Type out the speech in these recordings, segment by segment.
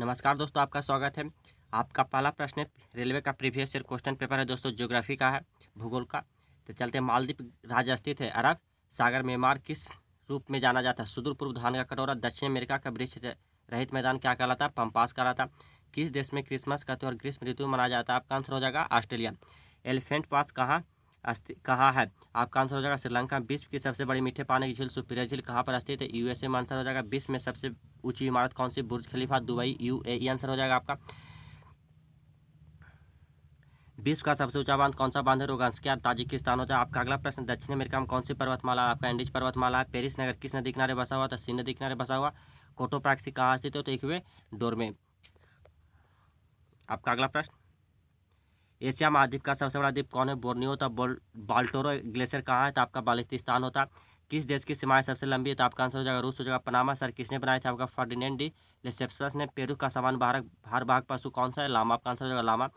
नमस्कार दोस्तों आपका स्वागत है आपका पहला प्रश्न रेलवे का प्रीवियस ईयर क्वेश्चन पेपर है दोस्तों ज्योग्राफी का है भूगोल का तो चलते मालदीप राज्य स्थित है अरब सागर म्यांमार किस रूप में जाना जाता है सुदूर पूर्व धान का कटोरा दक्षिण अमेरिका का वृक्ष रहित मैदान क्या कहलाता है पंपास कहलाता किस देश में क्रिसमस का त्यौहार ग्रीष्म ऋतु मनाया जाता है आपका आंसर हो जाएगा ऑस्ट्रेलिया एलिफेंट पास कहाँ कहा है आपका आंसर हो जाएगा श्रीलंका विश्व की सबसे बड़ी मीठे पानी की झील सुप्रिया झील कहाँ पर स्थित है यूएसए में आंसर हो जाएगा विश्व में सबसे ऊंची इमारत कौन सी Burj Khalifa Dubai UAE answer हो जाएगा आपका विश्व का सबसे ऊंचा बांध कौन सा बांध है रोगांश क्या ताजिकिस्तान होता है आपका अगला प्रश्न दक्षिण अमेरिका में कौन सी पर्वतमाला है आपका इंडिज पर्वतमाला है पेरिस नगर किस नदी किनारे बसा हुआ था सिंध नदी किनारे बसा हुआ कोटोप्रैक्सी कहाँ स्थित हो तो एक हुए डोरमे आपका अगला प्रश्न एशिया महाद्वीप का सबसे बड़ा द्वीप कौन है बोर्नियो तो बाल्टोरो ग्लेशियर कहाँ है तो आपका बालिस्तिस्तान होता किस देश की सीमाएं सबसे लंबी है तो आपका आंसर हो जाएगा रूस हो जाएगा पनामा सर किसने बनाया था आपका फर्डिनेंडी डी ने पेरू का समान बाहर हर भाग पशु कौन सा है लामा आपका आंसर हो जाएगा लामा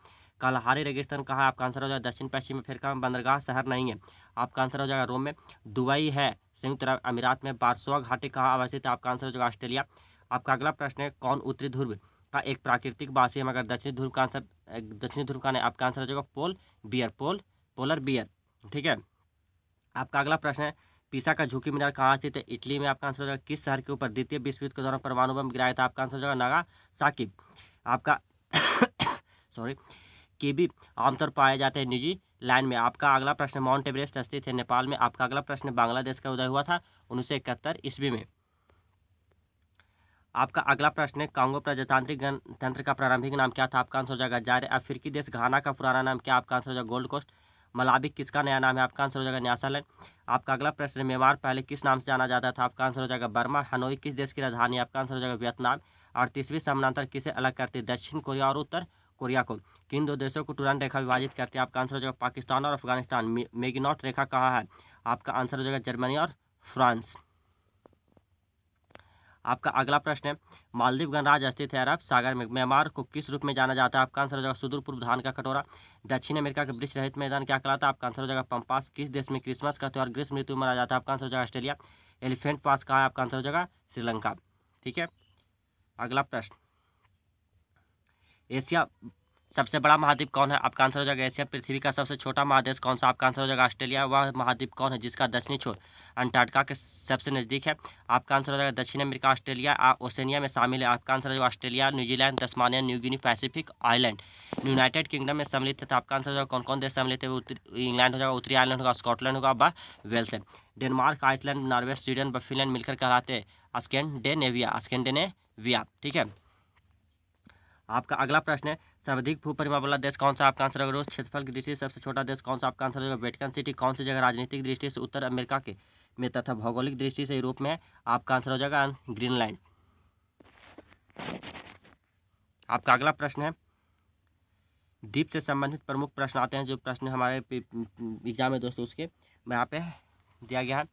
कालाहारी रेगिस्तान कहाँ आपका आंसर हो जाएगा दक्षिण पश्चिम में फिर कहा बंदरगाह शहर नहीं है आपका आंसर हो जाएगा रोम में दुबई है संयुक्त अरब अमीरात में बारसोआ घाटी कहाँ अवस्थित है आपका आंसर हो जाएगा ऑस्ट्रेलिया आपका अगला प्रश्न है कौन उत्तरी ध्रुव का एक प्राकृतिक बासी है मगर दक्षिणी ध्रुव का आंसर दक्षिणी ध्रुव का नहीं आपका आंसर हो जाएगा pole bear pole polar bear ठीक है आपका अगला प्रश्न है पीसा का झुकी मीनार कहाँ स्थित है इटली में आपका आंसर हो जाएगा किस शहर के ऊपर द्वितीय विश्व युद्ध के दौरान परमाणु बम गिराया था आपका आंसर हो जाएगा नागा साकिब आपका सॉरी भी आमतौर पाए जाते हैं निजी लाइन में आपका अगला प्रश्न माउंट एवरेस्ट स्थित है नेपाल में आपका अगला प्रश्न बांग्लादेश का उदय हुआ था उन्नीस सौ ईस्वी में आपका अगला प्रश्न है कांगो प्रजातांत्रिक गणतंत्र का प्रारंभिक नाम क्या था आपका आंसर हो जाएगा जारे अफ्रीकी देश घाना का पुराना नाम क्या आपका आंसर हो जाएगा गोल्ड कोस्ट मलाबी किसका नया नाम है आपका आंसर हो जाएगा न्यासालैंड आपका अगला प्रश्न म्यांमार पहले किस नाम से जाना जाता था आपका आंसर हो जाएगा बर्मा हनोई किस देश की राजधानी आपका आंसर हो जाएगा वियतनाम और तीसवीं समानांतर किसे अलग करती है दक्षिण कोरिया और उत्तर कोरिया को किन दो देशों को तुरंत रेखा विभाजित करती है आपका आंसर हो जाएगा पाकिस्तान और अफगानिस्तान मेगिनॉट रेखा कहाँ है आपका आंसर हो जाएगा जर्मनी और फ्रांस आपका अगला प्रश्न है मालदीव गणराज स्थित है अरब सागर में म्यांमार को किस रूप में जाना जाता है आपका आंसर हो जाएगा सुदूर पूर्व धान का कटोरा दक्षिण अमेरिका के वृक्ष रहित मैदान क्या कहलाता है आपका आंसर हो जाएगा पंपास किस देश में क्रिसमस का त्यौहार ग्रीष्म ऋतु मनाया जाता है आपका आंसर हो जाएगा ऑस्ट्रेलिया एलिफेंट पास कहाँ है आपका आंसर हो जाएगा श्रीलंका ठीक है अगला प्रश्न एशिया सबसे बड़ा महाद्वीप कौन है आपका आंसर हो जाएगा एशिया पृथ्वी का सबसे छोटा महादेश कौन सा आपका आंसर हो जाएगा ऑस्ट्रेलिया वह महाद्वीप कौन है जिसका दक्षिणी छोर अंटार्कटिका के सबसे नज़दीक है आपका आंसर हो जाएगा दक्षिण अमेरिका ऑस्ट्रेलिया ओसेनिया में शामिल है आपका आंसर हो जाएगा Australia New Zealand Tasmania New Guinea Pacific island United Kingdom में सम्मिलित है तो आपका आंसर हो जाएगा कौन कौन देश सम्मिलित है इंग्लैंड हो जाएगा उत्तरी आयलैंड होगा स्कॉटलैंड होगा व वेल्स है डेनमार्क आइसलैंड नॉर्वे स्वीडन व फिनलैंड मिलकर कहलाते हैं डे नेविया ठीक है आपका अगला प्रश्न है सर्वाधिक भूपरिमाण वाला देश कौन सा आपका आंसर होगा रोज क्षेत्रफल की दृष्टि से सबसे छोटा देश कौन सा आपका आंसर होगा वेटिकन सिटी कौन सी जगह राजनीतिक दृष्टि से उत्तर अमेरिका के में तथा भौगोलिक दृष्टि से यूरोप में आपका आंसर हो जाएगा ग्रीनलैंड आपका अगला प्रश्न है द्वीप से संबंधित प्रमुख प्रश्न आते हैं जो प्रश्न हमारे एग्जाम में दोस्तों उसके यहाँ पे दिया गया है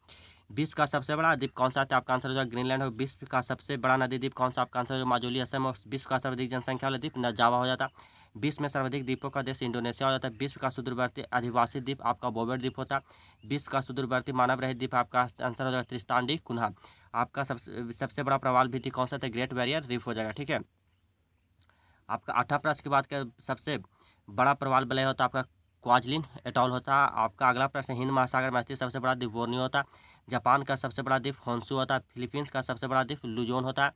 विश्व का सबसे बड़ा द्वीप कौन सा है तो आपका आंसर हो जाएगा ग्रीनलैंड हो विश्व का सबसे बड़ा नदी द्वीप कौन सा आपका आंसर हो माजोली असम और विश्व का सर्वाधिक जनसंख्या वाला द्वीप नजावा हो जाता विश्व में सर्वाधिक द्वीपों का देश इंडोनेशिया हो जाता है विश्व का सुदूरवर्ती आदिवासी द्वीप आपका बोबेट द्वीप होता विश्व का सुदूरवर्ती मानव रहित द्वीप आपका आंसर हो जाएगा त्रिस्तांडी कुन्हा आपका सबसे सबसे बड़ा प्रवाल भित्ति कौन सा था तो ग्रेट बैरियर रीफ हो जाएगा ठीक है आपका आठा प्रश्न की बात करें सबसे बड़ा प्रवाल बलय होता तो है आपका क्वाजलिन एटॉल होता आपका अगला प्रश्न हिंद महासागर में स्थित सबसे बड़ा द्वीप बोर्नियो होता जापान का सबसे बड़ा द्वीप होंसू होता फिलीपींस का सबसे बड़ा द्वीप लुजोन होता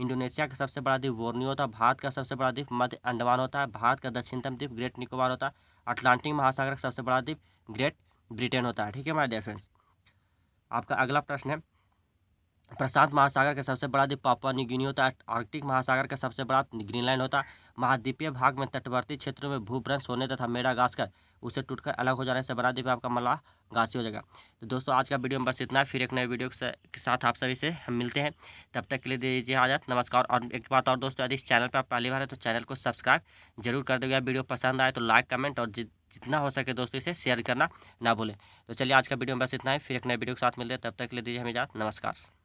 इंडोनेशिया का सबसे बड़ा द्वीप बोर्नियो होता भारत का सबसे बड़ा द्वीप मध्य अंडमान होता है भारत का दक्षिणतम द्वीप ग्रेट निकोबार होता अटलांटिक महासागर का सबसे बड़ा द्वीप ग्रेट ब्रिटेन होता है ठीक है हमारे डियर आपका अगला प्रश्न है प्रशांत महासागर का सबसे बड़ा द्वीप पापुआ न्यूगिनी होता है आर्कटिक महासागर का सबसे बड़ा ग्रीनलैंड होता महाद्वीपीय भाग में तटवर्ती क्षेत्रों में भूभ्रंश होने तथा मेड़ा घासकर उसे टूटकर अलग हो जाने से बना दीपा आपका मल्ला गासी हो जाएगा तो दोस्तों आज का वीडियो में बस इतना फिर एक नए वीडियो के साथ आप सभी से हम मिलते हैं तब तक के लिए दे दीजिए आजाद नमस्कार और एक बात और दोस्तों यदि इस चैनल पर आप पहली बार है तो चैनल को सब्सक्राइब जरूर कर देगा वीडियो पसंद आए तो लाइक कमेंट और जितना हो सके दोस्तों इसे शेयर करना ना भूलें तो चलिए आज का वीडियो में बस इतना ही फिर एक नए वीडियो के साथ मिलते हैं तब तक के लिए दीजिए हमें आजाद नमस्कार